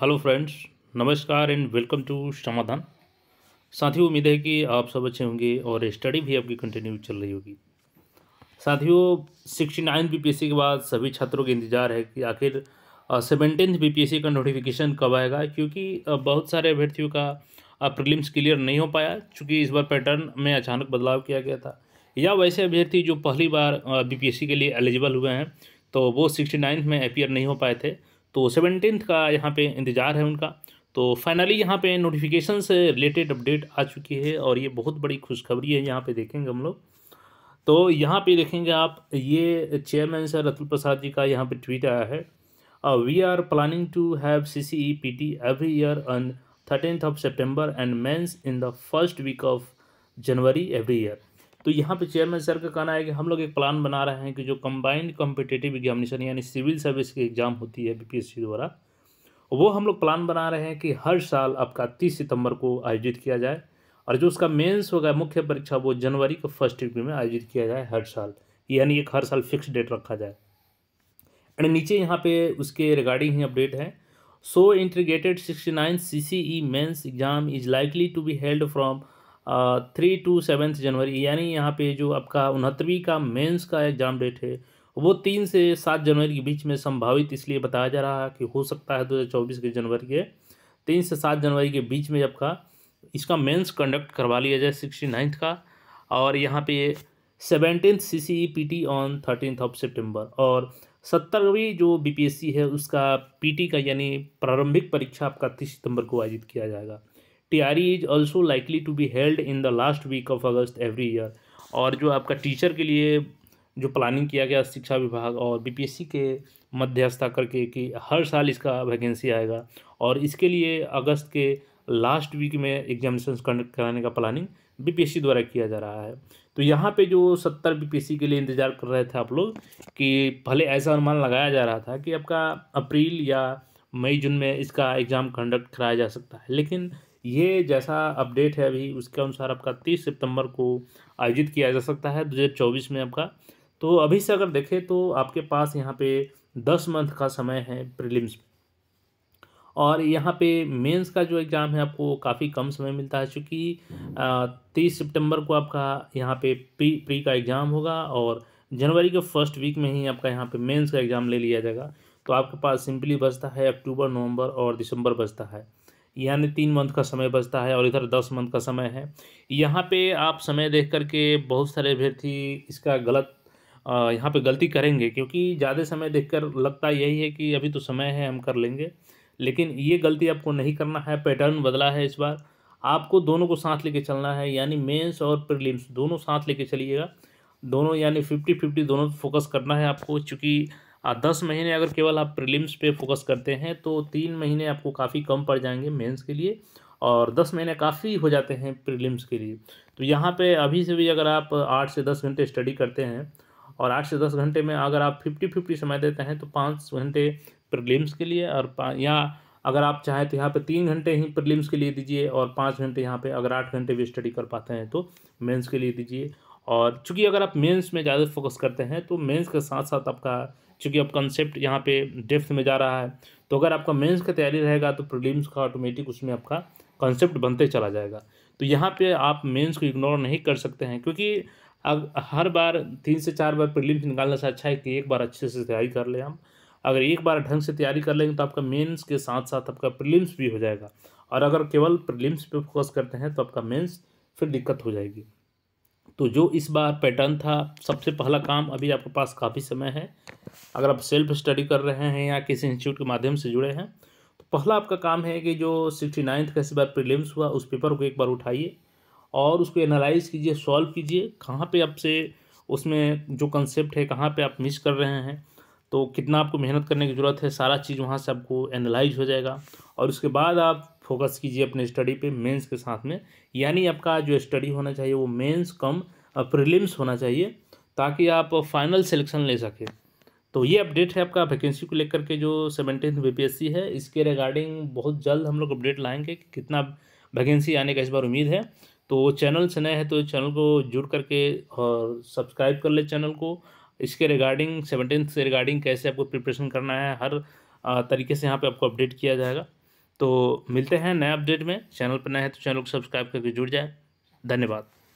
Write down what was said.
hello friends नमस्कार and welcome to Samadhan साथियों उम्मीद है कि आप सब अच्छे होंगे और स्टडी भी आपकी कंटिन्यू चल रही होगी साथियों सिक्सटी नाइन्थ बी के बाद सभी छात्रों के इंतजार है कि आखिर सेवनटीन बी का नोटिफिकेशन कब आएगा क्योंकि बहुत सारे अभ्यर्थियों का प्रिलिम्स क्लियर नहीं हो पाया चूँकि इस बार पैटर्न में अचानक बदलाव किया गया था या वैसे अभ्यर्थी जो पहली बार बीपीएससी के लिए एलिजिबल हुए हैं तो वो सिक्सटी नाइन्थ में अपियर नहीं हो पाए थे तो सेवनटीन का यहाँ पे इंतज़ार है उनका तो फाइनली यहाँ पे नोटिफिकेशन से रिलेटेड अपडेट आ चुकी है और ये बहुत बड़ी खुशखबरी है यहाँ पे देखेंगे हम लोग तो यहाँ पे देखेंगे आप ये चेयरमैन सर रतुल प्रसाद जी का यहाँ पे ट्वीट आया है we are planning to have C C E P T every year on thirteen of September and mains in the first week of January every year तो यहाँ पे चेयरमैन सर का कहना है कि हम लोग एक प्लान बना रहे हैं कि जो कंबाइंड कॉम्पिटेटिव एग्जामिनेशन यानी सिविल सर्विस की एग्ज़ाम होती है बीपीएससी द्वारा वो हम लोग प्लान बना रहे हैं कि हर साल आपका तीस सितंबर को आयोजित किया जाए और जो उसका मेन्स होगा मुख्य परीक्षा वो जनवरी के फर्स्ट वीक में आयोजित किया जाए हर साल यानी एक हर साल फिक्स डेट रखा जाए एंड नीचे यहाँ पे उसके रिगार्डिंग ही अपडेट है so integrated sixty nine C C E mains exam is likely to be held from three to seventh January यानी यहाँ पे जो आपका उनहत्तरवीं का मेंस का एग्ज़ाम डेट है वो तीन से सात जनवरी के बीच में संभावित इसलिए बताया जा रहा है कि हो सकता है दो हज़ार चौबीस के जनवरी के तीन से सात जनवरी के बीच में आपका इसका मेंस कंडक्ट करवा लिया जाए सिक्सटी नाइन्थ का और यहाँ पे seventeen C C E P T on thirteenth of September और सत्तरवीं जो बी पी एस सी है उसका पी टी का यानी प्रारंभिक परीक्षा आपका तीस सितंबर को आयोजित किया जाएगा TRE is also likely to be held in the last week of August every year और जो आपका टीचर के लिए जो प्लानिंग किया गया शिक्षा विभाग और बीपीएससी के मध्यस्था करके कि हर साल इसका वैकेंसी आएगा और इसके लिए अगस्त के लास्ट वीक में एग्जामिनेशन कंडक्ट कराने का प्लानिंग बीपीएससी द्वारा किया जा रहा है तो यहाँ पे जो सत्तर बीपीएससी के लिए इंतज़ार कर रहे थे आप लोग कि पहले ऐसा अनुमान लगाया जा रहा था कि आपका अप्रैल या मई जून में इसका एग्ज़ाम कंडक्ट कराया जा सकता है लेकिन ये जैसा अपडेट है अभी उसके अनुसार आपका तीस सितंबर को आयोजित किया जा सकता है दो में आपका तो अभी से अगर देखें तो आपके पास यहाँ पे दस मंथ का समय है प्रीलिम्स और यहाँ पे मेंस का जो एग्ज़ाम है आपको काफ़ी कम समय मिलता है चूँकि तीस सितंबर को आपका यहाँ पे प्री प्री का एग्ज़ाम होगा और जनवरी के फर्स्ट वीक में ही आपका यहाँ पे मेंस का एग्ज़ाम ले लिया जाएगा तो आपके पास सिंपली बचता है अक्टूबर नवंबर और दिसंबर बचता है यानी तीन मंथ का समय बचता है और इधर दस मंथ का समय है यहाँ पे आप समय देख करके बहुत सारे अभ्यर्थी इसका गलत यहाँ पे गलती करेंगे क्योंकि ज़्यादा समय देखकर लगता यही है कि अभी तो समय है हम कर लेंगे लेकिन ये गलती आपको नहीं करना है पैटर्न बदला है इस बार आपको दोनों को साथ लेके चलना है यानी मेंस और प्रीलिम्स दोनों साथ लेके चलिएगा दोनों यानी फिफ्टी फिफ्टी दोनों फोकस करना है आपको चूँकि हाँ, दस महीने अगर केवल आप प्रीलिम्स पे फोकस करते हैं तो तीन महीने आपको काफ़ी कम पड़ जाएंगे मेंस के लिए और दस महीने काफ़ी हो जाते हैं प्रीलिम्स के लिए तो यहाँ पे अभी से भी अगर आप आठ से दस घंटे स्टडी करते हैं और आठ से दस घंटे में अगर आप फिफ्टी फिफ्टी समय देते हैं तो पाँच घंटे प्रीलिम्स के लिए और या अगर आप चाहें तो यहाँ पर तीन घंटे ही प्रिलिम्स के लिए दीजिए और पाँच घंटे यहाँ पे अगर आठ घंटे भी स्टडी कर पाते हैं तो मेन्स के लिए दीजिए और चूँकि अगर आप मेंस में ज़्यादा फोकस करते हैं तो मेंस के साथ साथ आपका चूँकि अब कंसेप्ट यहाँ पे डेफ्थ में जा रहा है तो अगर आपका मेंस का तैयारी रहेगा तो प्रीलिम्स का ऑटोमेटिक उसमें आपका कंसेप्ट बनते चला जाएगा तो यहाँ पे आप मेंस को इग्नोर नहीं कर सकते हैं क्योंकि अब हर बार तीन से चार बार प्रीलिम्स निकालने से अच्छा है कि एक बार अच्छे से तैयारी कर लें हम अगर एक बार ढंग से तैयारी कर लेंगे तो आपका मेन्स के साथ साथ आपका प्रिलिम्स भी हो जाएगा और अगर केवल प्रिलिम्स पर फोकस करते हैं तो आपका मेन्स फिर दिक्कत हो जाएगी तो जो इस बार पैटर्न था सबसे पहला काम अभी आपके पास काफ़ी समय है अगर आप सेल्फ स्टडी कर रहे हैं या किसी इंस्टीट्यूट के माध्यम से जुड़े हैं तो पहला आपका काम है कि जो सिक्सटी नाइन्थ का इस बार प्रीलिम्स हुआ उस पेपर को एक बार उठाइए और उसको एनालाइज कीजिए सॉल्व कीजिए कहाँ पर आपसे उसमें जो कंसेप्ट है कहाँ पर आप मिस कर रहे हैं तो कितना आपको मेहनत करने की ज़रूरत है सारा चीज़ वहाँ से आपको एनालाइज हो जाएगा और उसके बाद आप फोकस कीजिए अपने स्टडी पे मेंस के साथ में यानी आपका जो स्टडी होना चाहिए वो मेंस कम प्रीलिम्स होना चाहिए ताकि आप फाइनल सिलेक्शन ले सकें तो ये अपडेट है आपका वैकेंसी को लेकर के जो सेवनटीन बीपीएससी है इसके रिगार्डिंग बहुत जल्द हम लोग अपडेट लाएंगे कि कितना वैकेंसी आने का इस बार उम्मीद है तो चैनल से नए हैं तो चैनल को जुड़ करके और सब्सक्राइब कर ले चैनल को इसके रिगार्डिंग सेवनटीन से रिगार्डिंग कैसे आपको प्रिपरेशन करना है हर तरीके से यहाँ पे आपको अपडेट किया जाएगा तो मिलते हैं नए अपडेट में चैनल पर नए हैं तो चैनल को सब्सक्राइब करके जुड़ जाए धन्यवाद